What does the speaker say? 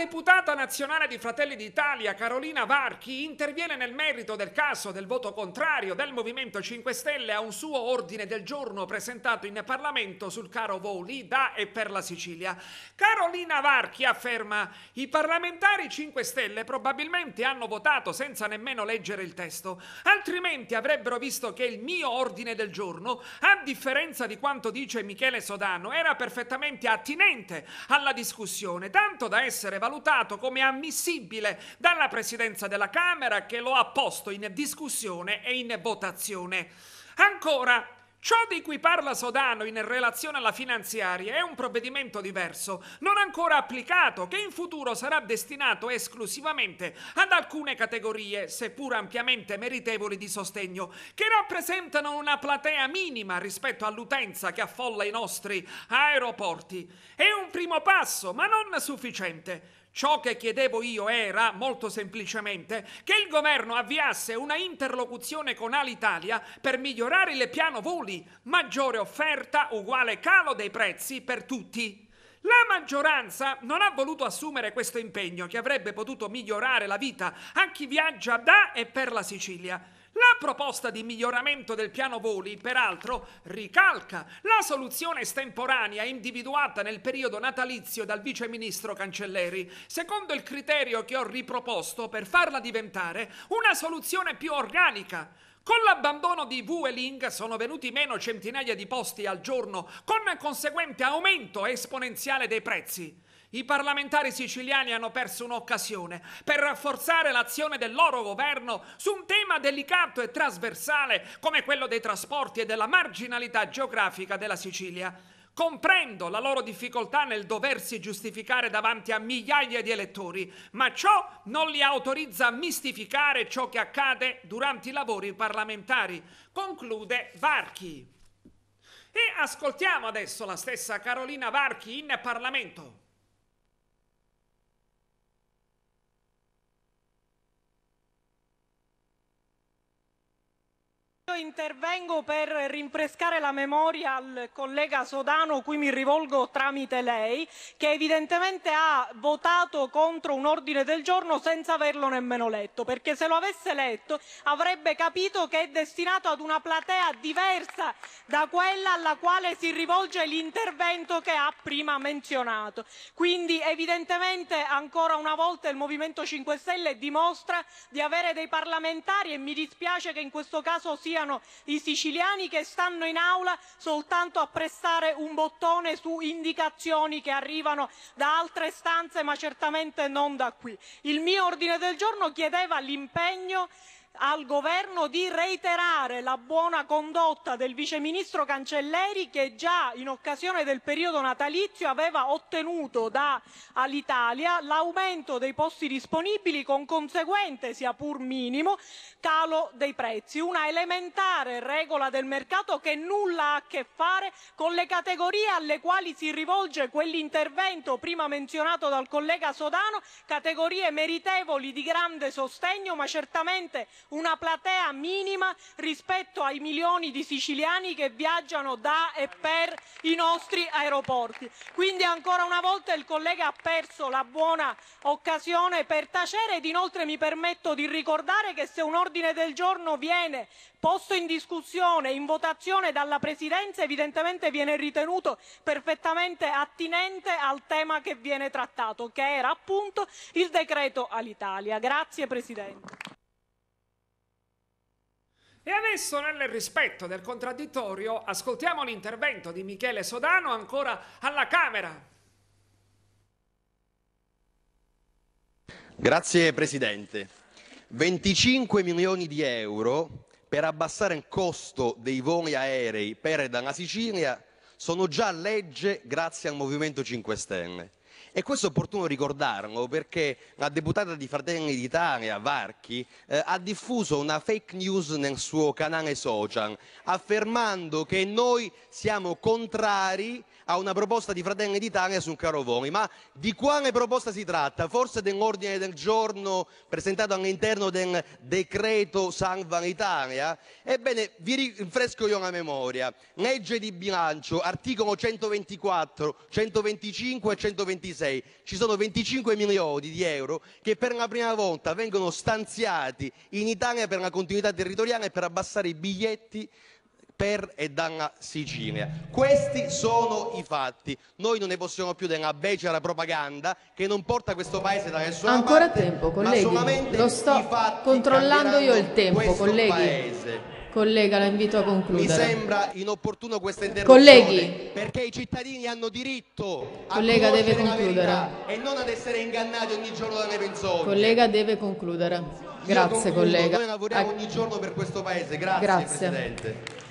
deputata nazionale di Fratelli d'Italia, Carolina Varchi, interviene nel merito del caso del voto contrario del Movimento 5 Stelle a un suo ordine del giorno presentato in Parlamento sul caro voli da e per la Sicilia. Carolina Varchi afferma i parlamentari 5 Stelle probabilmente hanno votato senza nemmeno leggere il testo, altrimenti avrebbero visto che il mio ordine del giorno, a differenza di quanto dice Michele Sodano, era perfettamente attinente alla discussione, tanto da essere valutato valutato come ammissibile dalla Presidenza della Camera che lo ha posto in discussione e in votazione. Ancora, Ciò di cui parla Sodano in relazione alla finanziaria è un provvedimento diverso, non ancora applicato, che in futuro sarà destinato esclusivamente ad alcune categorie, seppur ampiamente meritevoli di sostegno, che rappresentano una platea minima rispetto all'utenza che affolla i nostri aeroporti. È un primo passo, ma non sufficiente. Ciò che chiedevo io era, molto semplicemente, che il governo avviasse una interlocuzione con Alitalia per migliorare il piano voli, maggiore offerta uguale calo dei prezzi per tutti. La maggioranza non ha voluto assumere questo impegno che avrebbe potuto migliorare la vita a chi viaggia da e per la Sicilia. La proposta di miglioramento del piano voli, peraltro, ricalca la soluzione estemporanea individuata nel periodo natalizio dal viceministro Cancelleri, secondo il criterio che ho riproposto per farla diventare una soluzione più organica. Con l'abbandono di Vueling sono venuti meno centinaia di posti al giorno, con conseguente aumento esponenziale dei prezzi. I parlamentari siciliani hanno perso un'occasione per rafforzare l'azione del loro governo su un tema delicato e trasversale come quello dei trasporti e della marginalità geografica della Sicilia. Comprendo la loro difficoltà nel doversi giustificare davanti a migliaia di elettori, ma ciò non li autorizza a mistificare ciò che accade durante i lavori parlamentari. Conclude Varchi. E ascoltiamo adesso la stessa Carolina Varchi in Parlamento. Io intervengo per rinfrescare la memoria al collega Sodano, cui mi rivolgo tramite lei, che evidentemente ha votato contro un ordine del giorno senza averlo nemmeno letto, perché se lo avesse letto avrebbe capito che è destinato ad una platea diversa da quella alla quale si rivolge l'intervento che ha prima menzionato. Quindi evidentemente ancora una volta il Movimento 5 Stelle dimostra di avere dei parlamentari e mi dispiace che in questo caso sia siano i siciliani che stanno in aula soltanto a pressare un bottone su indicazioni che arrivano da altre stanze ma certamente non da qui. Il mio ordine del giorno chiedeva l'impegno al Governo di reiterare la buona condotta del viceministro Cancelleri che già in occasione del periodo natalizio aveva ottenuto da all'Italia l'aumento dei posti disponibili con conseguente, sia pur minimo, calo dei prezzi. Una elementare regola del mercato che nulla ha a che fare con le categorie alle quali si rivolge quell'intervento prima menzionato dal collega Sodano, categorie meritevoli di grande sostegno ma certamente una platea minima rispetto ai milioni di siciliani che viaggiano da e per i nostri aeroporti. Quindi ancora una volta il collega ha perso la buona occasione per tacere ed inoltre mi permetto di ricordare che se un ordine del giorno viene posto in discussione, in votazione dalla Presidenza, evidentemente viene ritenuto perfettamente attinente al tema che viene trattato, che era appunto il decreto Alitalia. Grazie Presidente. E adesso, nel rispetto del contraddittorio, ascoltiamo l'intervento di Michele Sodano ancora alla Camera. Grazie Presidente. 25 milioni di euro per abbassare il costo dei voli aerei per e dalla Sicilia sono già legge grazie al Movimento 5 Stelle. E questo è opportuno ricordarlo perché la deputata di Fratelli d'Italia, Varchi, eh, ha diffuso una fake news nel suo canale social affermando che noi siamo contrari a una proposta di Fratelli d'Italia sul caro voli. Ma di quale proposta si tratta? Forse dell'ordine del giorno presentato all'interno del decreto Salva l'Italia? Ebbene, vi rinfresco io la memoria. Legge di bilancio, articolo 124, 125 e 126. Ci sono 25 milioni di euro che per la prima volta vengono stanziati in Italia per la continuità territoriale e per abbassare i biglietti per e dalla Sicilia. Questi sono i fatti. Noi non ne possiamo più della becera propaganda che non porta questo paese da nessuna parte. Ancora tempo, colleghi. Lo sto controllando io il tempo, colleghi. Paese. Collega, la invito a concludere. Mi sembra inopportuno questa interruzione. Colleghi, perché i cittadini hanno diritto a collega deve concludere e non ad essere ingannati ogni giorno dalle menzogne. Collega deve concludere. Grazie, concludo, collega. Noi lavoriamo ogni giorno per questo paese. Grazie, Grazie. Presidente.